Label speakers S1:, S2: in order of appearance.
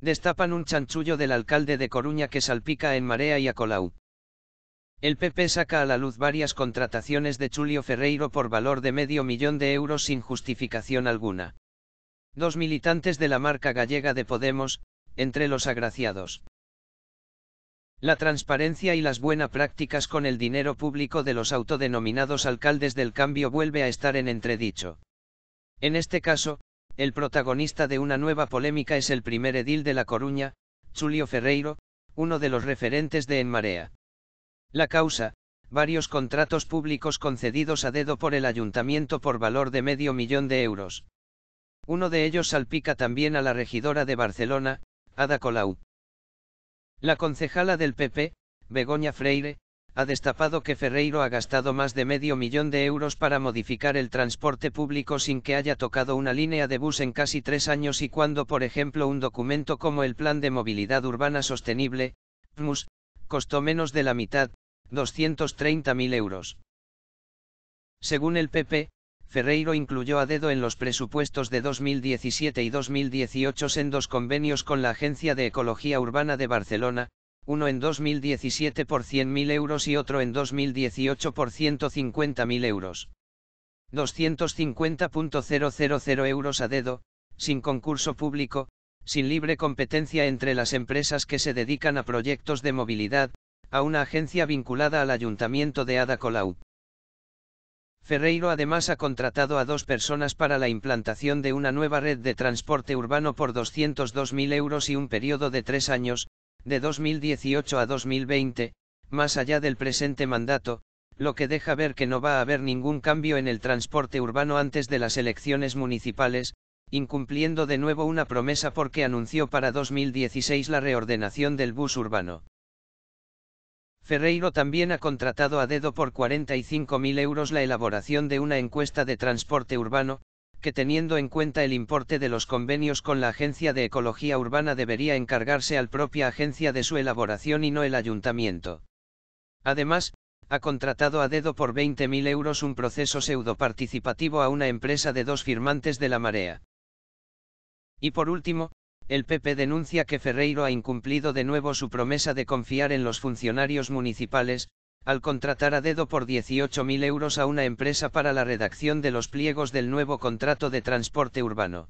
S1: Destapan un chanchullo del alcalde de Coruña que salpica en Marea y a El PP saca a la luz varias contrataciones de Chulio Ferreiro por valor de medio millón de euros sin justificación alguna. Dos militantes de la marca gallega de Podemos, entre los agraciados. La transparencia y las buenas prácticas con el dinero público de los autodenominados alcaldes del cambio vuelve a estar en entredicho. En este caso, el protagonista de una nueva polémica es el primer edil de La Coruña, Julio Ferreiro, uno de los referentes de En Marea. La causa, varios contratos públicos concedidos a dedo por el ayuntamiento por valor de medio millón de euros. Uno de ellos salpica también a la regidora de Barcelona, Ada Colau. La concejala del PP, Begoña Freire, ha destapado que Ferreiro ha gastado más de medio millón de euros para modificar el transporte público sin que haya tocado una línea de bus en casi tres años y cuando, por ejemplo, un documento como el Plan de Movilidad Urbana Sostenible, PMUS, costó menos de la mitad, 230.000 euros. Según el PP, Ferreiro incluyó a dedo en los presupuestos de 2017 y 2018 en dos convenios con la Agencia de Ecología Urbana de Barcelona, uno en 2017 por 100.000 euros y otro en 2018 por 150.000 euros. 250.000 euros a dedo, sin concurso público, sin libre competencia entre las empresas que se dedican a proyectos de movilidad, a una agencia vinculada al ayuntamiento de Ada Colau. Ferreiro además ha contratado a dos personas para la implantación de una nueva red de transporte urbano por 202.000 euros y un periodo de tres años, de 2018 a 2020, más allá del presente mandato, lo que deja ver que no va a haber ningún cambio en el transporte urbano antes de las elecciones municipales, incumpliendo de nuevo una promesa porque anunció para 2016 la reordenación del bus urbano. Ferreiro también ha contratado a dedo por 45.000 euros la elaboración de una encuesta de transporte urbano, que teniendo en cuenta el importe de los convenios con la Agencia de Ecología Urbana debería encargarse al propia agencia de su elaboración y no el ayuntamiento. Además, ha contratado a dedo por 20.000 euros un proceso pseudo participativo a una empresa de dos firmantes de la marea. Y por último, el PP denuncia que Ferreiro ha incumplido de nuevo su promesa de confiar en los funcionarios municipales, al contratar a dedo por 18.000 euros a una empresa para la redacción de los pliegos del nuevo contrato de transporte urbano.